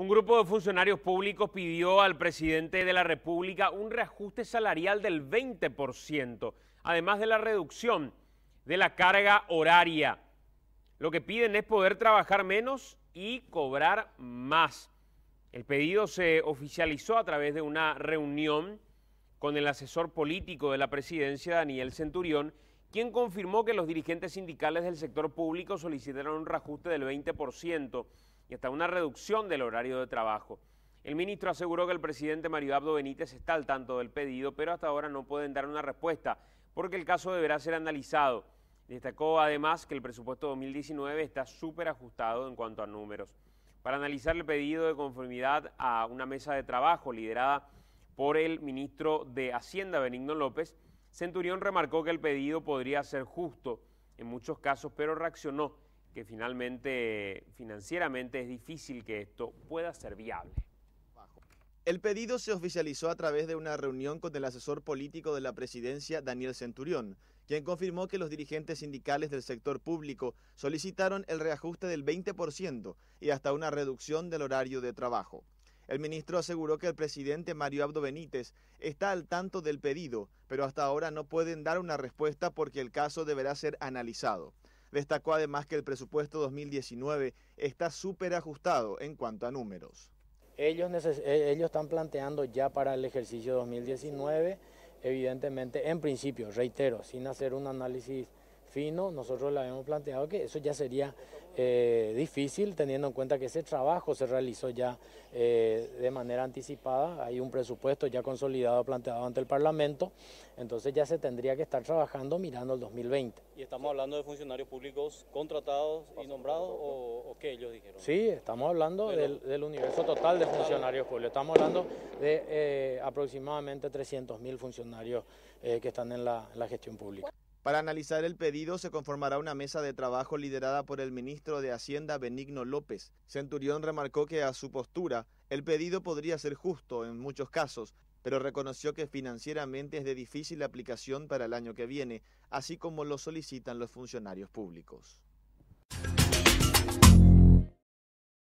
Un grupo de funcionarios públicos pidió al presidente de la República un reajuste salarial del 20%, además de la reducción de la carga horaria. Lo que piden es poder trabajar menos y cobrar más. El pedido se oficializó a través de una reunión con el asesor político de la presidencia, Daniel Centurión, quien confirmó que los dirigentes sindicales del sector público solicitaron un reajuste del 20% y hasta una reducción del horario de trabajo. El ministro aseguró que el presidente Mario Abdo Benítez está al tanto del pedido, pero hasta ahora no pueden dar una respuesta porque el caso deberá ser analizado. Destacó además que el presupuesto 2019 está súper ajustado en cuanto a números. Para analizar el pedido de conformidad a una mesa de trabajo liderada por el ministro de Hacienda, Benigno López, Centurión remarcó que el pedido podría ser justo en muchos casos, pero reaccionó que finalmente financieramente es difícil que esto pueda ser viable. El pedido se oficializó a través de una reunión con el asesor político de la presidencia, Daniel Centurión, quien confirmó que los dirigentes sindicales del sector público solicitaron el reajuste del 20% y hasta una reducción del horario de trabajo. El ministro aseguró que el presidente Mario Abdo Benítez está al tanto del pedido, pero hasta ahora no pueden dar una respuesta porque el caso deberá ser analizado. Destacó además que el presupuesto 2019 está súper ajustado en cuanto a números. Eh, ellos, están planteando ya para el ejercicio 2019, evidentemente, en principio, reitero, sin hacer un análisis fino, nosotros le habíamos planteado que eso ya sería eh, difícil teniendo en cuenta que ese trabajo se realizó ya eh, de manera anticipada, hay un presupuesto ya consolidado planteado ante el Parlamento, entonces ya se tendría que estar trabajando mirando el 2020. ¿Y estamos hablando de funcionarios públicos contratados y nombrados o, qué ellos dijeron? Sí, estamos hablando del, universo total de funcionarios públicos, estamos hablando de eh, aproximadamente 300.000 funcionarios que están en la gestión pública. Para analizar el pedido se conformará una mesa de trabajo liderada por el ministro de Hacienda Benigno López. Centurión remarcó que a su postura el pedido podría ser justo en muchos casos, pero reconoció que financieramente es de difícil aplicación para el año que viene, así como lo solicitan los funcionarios públicos.